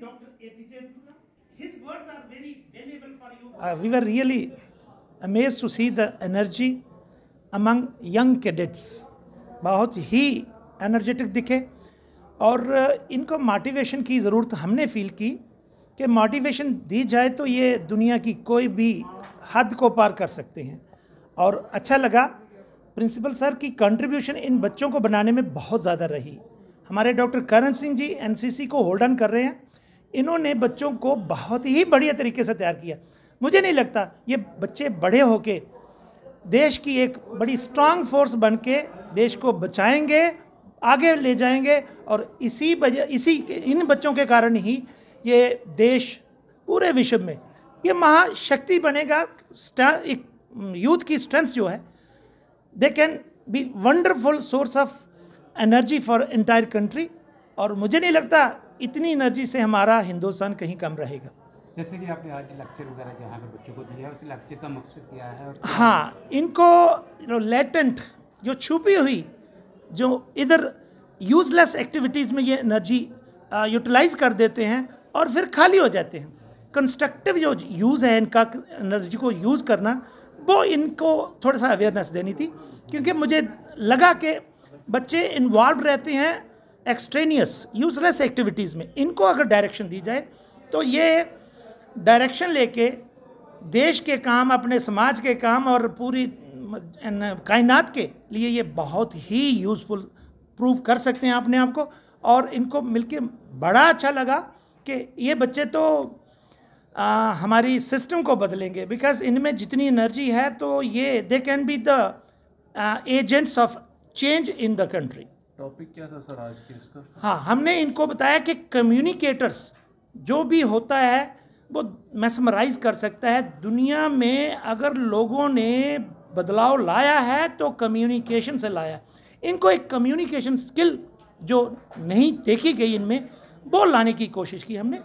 Dr. APJ His words are very valuable for you. Uh, we were really amazed to see the energy among young cadets. बहुत ही energetic दिखे और uh, इनको motivation की ज़रूरत हमने feel की कि मोटिवेशन दी जाए तो ये दुनिया की कोई भी हद को पार कर सकते हैं और अच्छा लगा प्रिंसिपल सर की कंट्रीब्यूशन इन बच्चों को बनाने में बहुत ज़्यादा रही हमारे डॉक्टर करण सिंह जी एनसीसी को होल्ड ऑन कर रहे हैं इन्होंने बच्चों को बहुत ही बढ़िया तरीके से तैयार किया मुझे नहीं लगता ये बच्चे बड़े होके देश की एक बड़ी स्ट्रांग फोर्स बन के देश को बचाएंगे आगे ले जाएंगे और इसी वजह इसी इन बच्चों के कारण ही ये देश पूरे विश्व में ये महाशक्ति बनेगा एक यूथ की स्ट्रेंथ जो है they can be wonderful source of energy for entire country और मुझे नहीं लगता इतनी एनर्जी से हमारा हिंदुस्तान कहीं कम रहेगा जैसे कि आपने आज लेक्चर वगैरह जहाँ पर बच्चों को दिया उस लेक्चर का मकसद क्या है और हाँ इनको लेटेंट जो छुपी हुई जो इधर यूजलेस एक्टिविटीज़ में ये एनर्जी यूटिलाइज कर देते हैं और फिर खाली हो जाते हैं कंस्ट्रक्टिव जो यूज़ है इनका एनर्जी को यूज़ करना वो इनको थोड़ा सा अवेयरनेस देनी थी क्योंकि मुझे लगा कि बच्चे इन्वॉल्व रहते हैं एक्सट्रेनियस यूजलेस एक्टिविटीज़ में इनको अगर डायरेक्शन दी जाए तो ये डायरेक्शन लेके देश के काम अपने समाज के काम और पूरी कायनात के लिए ये बहुत ही यूज़फुल प्रूव कर सकते हैं अपने आप को और इनको मिलके बड़ा अच्छा लगा कि ये बच्चे तो आ, हमारी सिस्टम को बदलेंगे बिकॉज इनमें जितनी एनर्जी है तो ये they can be the agents of change in the country topic क्या था सर आज के इसका हाँ हमने इनको बताया कि कम्युनिकेटर्स जो भी होता है वो मैसमराइज कर सकता है दुनिया में अगर लोगों ने बदलाव लाया है तो कम्युनिकेशन से लाया इनको एक कम्युनिकेशन स्किल जो नहीं देखी गई इनमें वो लाने की कोशिश की हमने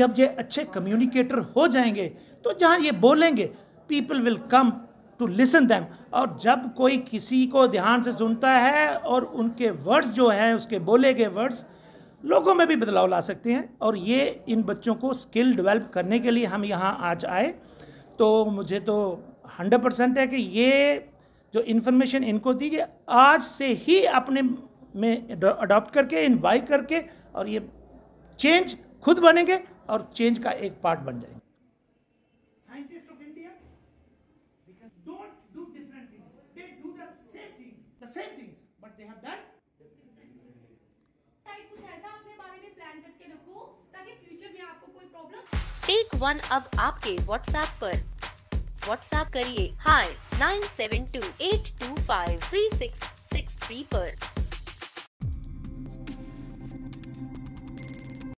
जब ये अच्छे कम्युनिकेटर हो जाएंगे तो जहाँ ये बोलेंगे people will come to listen them और जब कोई किसी को ध्यान से सुनता है और उनके वर्ड्स जो हैं उसके बोले गए वर्ड्स लोगों में भी बदलाव ला सकते हैं और ये इन बच्चों को स्किल डेवलप करने के लिए हम यहाँ आज आए तो मुझे तो हंड्रेड परसेंट है कि ये जो इन्फॉर्मेशन इनको दी आज से ही अपने में अडॉप्ट करके इन्वाइट करके और ये चेंज खुद बनेंगे और चेंज का एक पार्ट बन जाएंगे don't do different things. They do the same things, the same things, but they have done कुछ ऐसा अपने बारे में प्लान करके रखो ताकि फ्यूचर में आपको कोई प्रॉब्लम टेक वन अब आपके व्हाट्सएप पर व्हाट्सएप करिए hi nine seven two eight two five three six six three आरोप